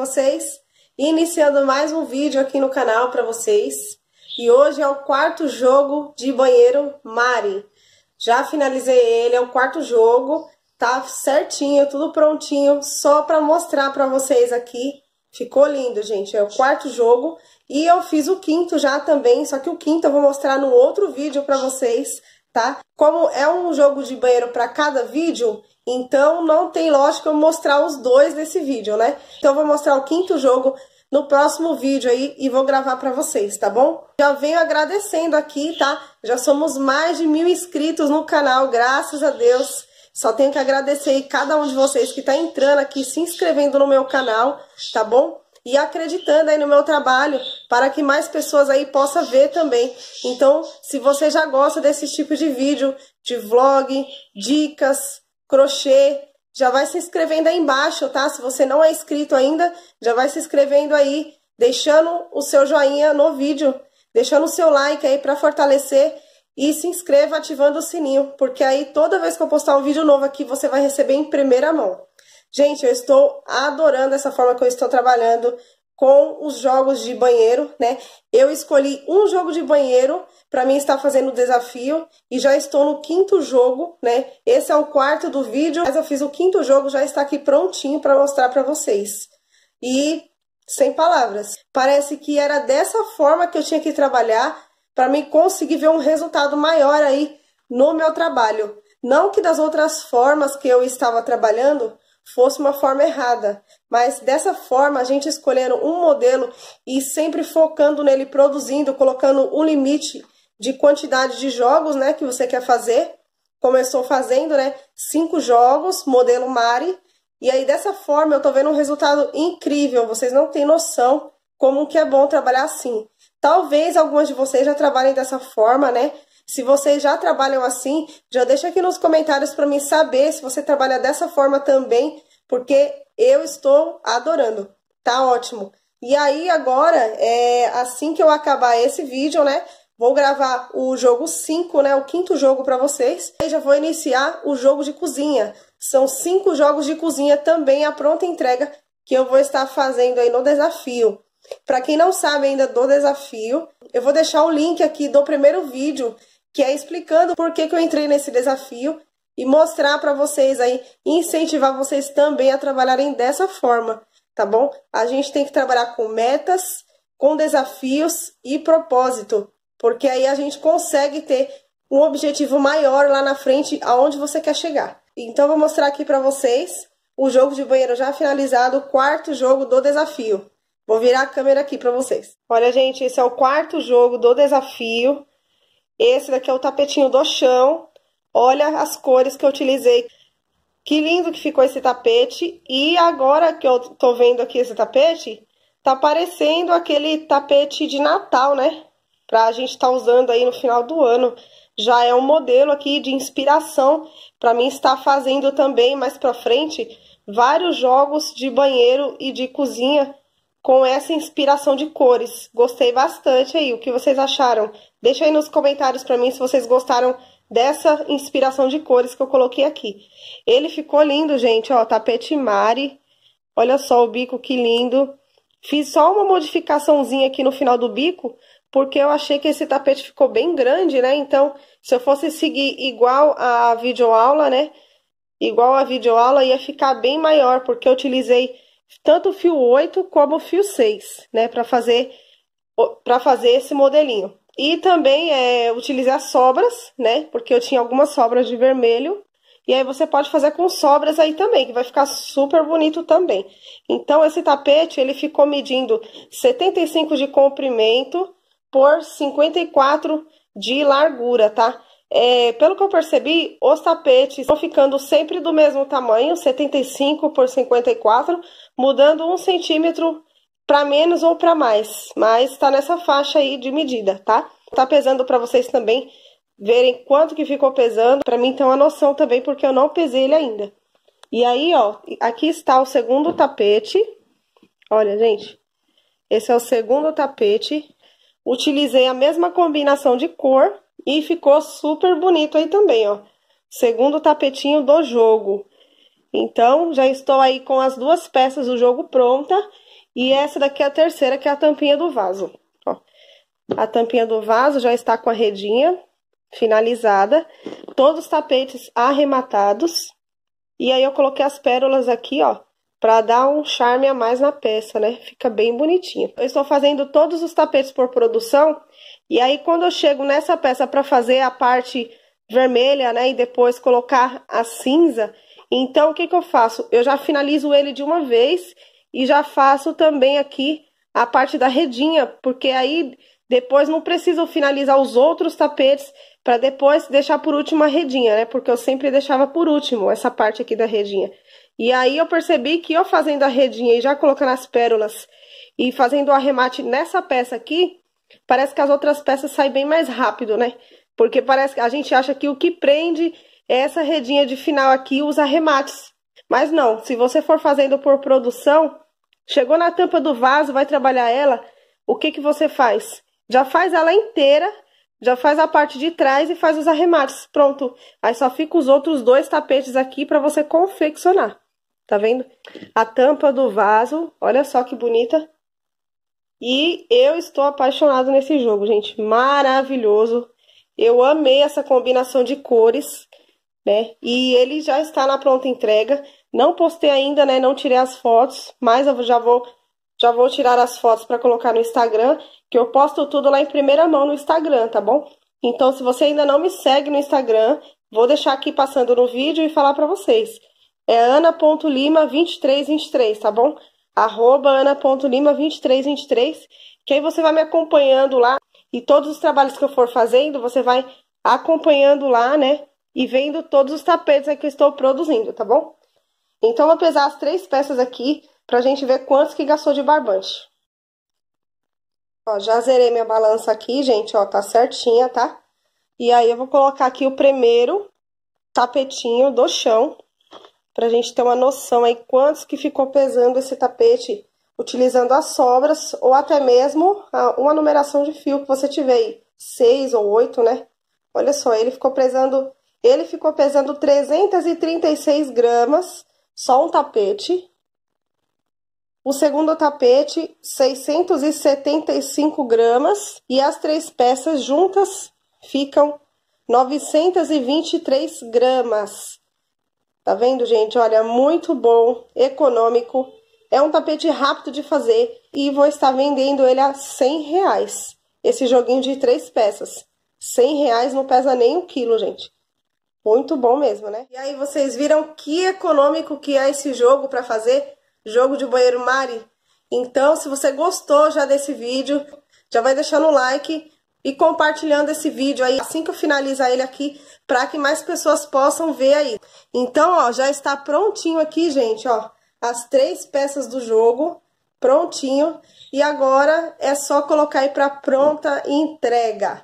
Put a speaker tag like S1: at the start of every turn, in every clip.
S1: vocês? Iniciando mais um vídeo aqui no canal para vocês. E hoje é o quarto jogo de banheiro Mari. Já finalizei ele, é o quarto jogo. Tá certinho, tudo prontinho, só para mostrar para vocês aqui. Ficou lindo, gente. É o quarto jogo. E eu fiz o quinto já também, só que o quinto eu vou mostrar no outro vídeo para vocês, tá? Como é um jogo de banheiro para cada vídeo, então não tem lógica eu mostrar os dois nesse vídeo, né? Então eu vou mostrar o quinto jogo no próximo vídeo aí e vou gravar para vocês, tá bom? Já venho agradecendo aqui, tá? Já somos mais de mil inscritos no canal, graças a Deus. Só tenho que agradecer aí cada um de vocês que tá entrando aqui, se inscrevendo no meu canal, tá bom? E acreditando aí no meu trabalho, para que mais pessoas aí possam ver também. Então, se você já gosta desse tipo de vídeo, de vlog, dicas, crochê. Já vai se inscrevendo aí embaixo, tá? Se você não é inscrito ainda, já vai se inscrevendo aí, deixando o seu joinha no vídeo, deixando o seu like aí para fortalecer e se inscreva ativando o sininho, porque aí toda vez que eu postar um vídeo novo aqui, você vai receber em primeira mão. Gente, eu estou adorando essa forma que eu estou trabalhando com os jogos de banheiro, né? Eu escolhi um jogo de banheiro para mim estar fazendo o desafio e já estou no quinto jogo, né? Esse é o quarto do vídeo, mas eu fiz o quinto jogo, já está aqui prontinho para mostrar para vocês. E sem palavras. Parece que era dessa forma que eu tinha que trabalhar para mim conseguir ver um resultado maior aí no meu trabalho. Não que das outras formas que eu estava trabalhando fosse uma forma errada, mas dessa forma a gente escolhendo um modelo e sempre focando nele, produzindo, colocando um limite de quantidade de jogos, né, que você quer fazer. Começou fazendo, né, cinco jogos, modelo Mari, e aí dessa forma eu tô vendo um resultado incrível. Vocês não têm noção como que é bom trabalhar assim. Talvez algumas de vocês já trabalhem dessa forma, né? Se vocês já trabalham assim, já deixa aqui nos comentários para mim saber se você trabalha dessa forma também, porque eu estou adorando. Tá ótimo. E aí agora, é, assim que eu acabar esse vídeo, né, vou gravar o jogo 5, né, o quinto jogo para vocês. E já vou iniciar o jogo de cozinha. São cinco jogos de cozinha também a pronta entrega que eu vou estar fazendo aí no desafio. Para quem não sabe ainda do desafio, eu vou deixar o link aqui do primeiro vídeo, que é explicando por que, que eu entrei nesse desafio e mostrar para vocês aí, incentivar vocês também a trabalharem dessa forma, tá bom? A gente tem que trabalhar com metas, com desafios e propósito, porque aí a gente consegue ter um objetivo maior lá na frente aonde você quer chegar. Então vou mostrar aqui para vocês o jogo de banheiro já finalizado, o quarto jogo do desafio. Vou virar a câmera aqui para vocês. Olha, gente, esse é o quarto jogo do desafio. Esse daqui é o tapetinho do chão, Olha as cores que eu utilizei. Que lindo que ficou esse tapete. E agora que eu tô vendo aqui esse tapete, tá parecendo aquele tapete de Natal, né? Pra gente estar tá usando aí no final do ano. Já é um modelo aqui de inspiração para mim estar fazendo também mais para frente vários jogos de banheiro e de cozinha com essa inspiração de cores. Gostei bastante aí. O que vocês acharam? Deixa aí nos comentários para mim se vocês gostaram dessa inspiração de cores que eu coloquei aqui. Ele ficou lindo, gente, ó, tapete mare. Olha só o bico, que lindo. Fiz só uma modificaçãozinha aqui no final do bico, porque eu achei que esse tapete ficou bem grande, né? Então, se eu fosse seguir igual a videoaula, né? Igual a videoaula, ia ficar bem maior, porque eu utilizei tanto o fio 8 como o fio 6, né? Para fazer, pra fazer esse modelinho. E também é, utilizar sobras, né? Porque eu tinha algumas sobras de vermelho. E aí você pode fazer com sobras aí também, que vai ficar super bonito também. Então, esse tapete, ele ficou medindo 75 de comprimento por 54 de largura, tá? É, pelo que eu percebi, os tapetes estão ficando sempre do mesmo tamanho, 75 por 54, mudando um centímetro para menos ou para mais, mas tá nessa faixa aí de medida, tá? Tá pesando para vocês também verem quanto que ficou pesando, para mim ter uma noção também, porque eu não pesei ele ainda. E aí, ó, aqui está o segundo tapete. Olha, gente, esse é o segundo tapete. Utilizei a mesma combinação de cor e ficou super bonito aí também, ó. Segundo tapetinho do jogo. Então, já estou aí com as duas peças do jogo pronta e essa daqui é a terceira, que é a tampinha do vaso. Ó. A tampinha do vaso já está com a redinha finalizada, todos os tapetes arrematados. E aí eu coloquei as pérolas aqui, ó, para dar um charme a mais na peça, né? Fica bem bonitinho. Eu estou fazendo todos os tapetes por produção, e aí quando eu chego nessa peça para fazer a parte vermelha, né, e depois colocar a cinza, então o que que eu faço? Eu já finalizo ele de uma vez e já faço também aqui a parte da redinha, porque aí depois não preciso finalizar os outros tapetes para depois deixar por último a redinha, né? Porque eu sempre deixava por último essa parte aqui da redinha. E aí eu percebi que eu fazendo a redinha e já colocando as pérolas e fazendo o arremate nessa peça aqui, parece que as outras peças saem bem mais rápido, né? Porque parece que a gente acha que o que prende é essa redinha de final aqui, os arremates. Mas não, se você for fazendo por produção, Chegou na tampa do vaso, vai trabalhar ela, o que, que você faz? Já faz ela inteira, já faz a parte de trás e faz os arremates. Pronto. Aí só fica os outros dois tapetes aqui para você confeccionar. Tá vendo? A tampa do vaso, olha só que bonita. E eu estou apaixonado nesse jogo, gente. Maravilhoso. Eu amei essa combinação de cores, né? E ele já está na pronta entrega. Não postei ainda, né? Não tirei as fotos, mas eu já vou já vou tirar as fotos para colocar no Instagram, que eu posto tudo lá em primeira mão no Instagram, tá bom? Então, se você ainda não me segue no Instagram, vou deixar aqui passando no vídeo e falar para vocês. É ana.lima2323, tá bom? Arroba ana.lima2323, que aí você vai me acompanhando lá e todos os trabalhos que eu for fazendo, você vai acompanhando lá, né? E vendo todos os tapetes que eu estou produzindo, tá bom? Então, vou pesar as três peças aqui para a gente ver quantos que gastou de barbante. Ó, já zerei minha balança aqui, gente, ó, tá certinha, tá? E aí, eu vou colocar aqui o primeiro tapetinho do chão, pra gente ter uma noção aí quantos que ficou pesando esse tapete, utilizando as sobras, ou até mesmo uma numeração de fio que você tiver aí, seis ou oito, né? Olha só, ele ficou pesando, ele ficou pesando 336 gramas, só um tapete. O segundo tapete, 675 gramas. E as três peças juntas ficam 923 gramas. Tá vendo, gente? Olha, muito bom, econômico. É um tapete rápido de fazer e vou estar vendendo ele a 100 reais. Esse joguinho de três peças. 100 reais não pesa nem um quilo, gente. Muito bom mesmo, né? E aí vocês viram que econômico que é esse jogo para fazer jogo de banheiro Mari. Então, se você gostou já desse vídeo, já vai deixando o like e compartilhando esse vídeo aí assim que eu finalizar ele aqui, para que mais pessoas possam ver aí. Então, ó, já está prontinho aqui, gente, ó, as três peças do jogo prontinho e agora é só colocar aí para pronta entrega.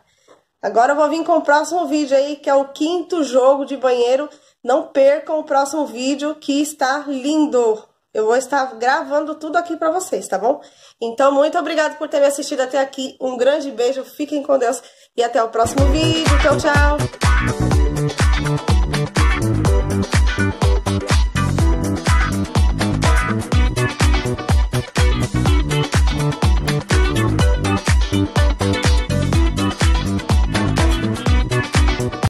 S1: Agora eu vou vir com o próximo vídeo aí, que é o quinto jogo de banheiro. Não percam o próximo vídeo, que está lindo! Eu vou estar gravando tudo aqui para vocês, tá bom? Então, muito obrigado por ter me assistido até aqui. Um grande beijo, fiquem com Deus e até o próximo vídeo. Tchau, tchau!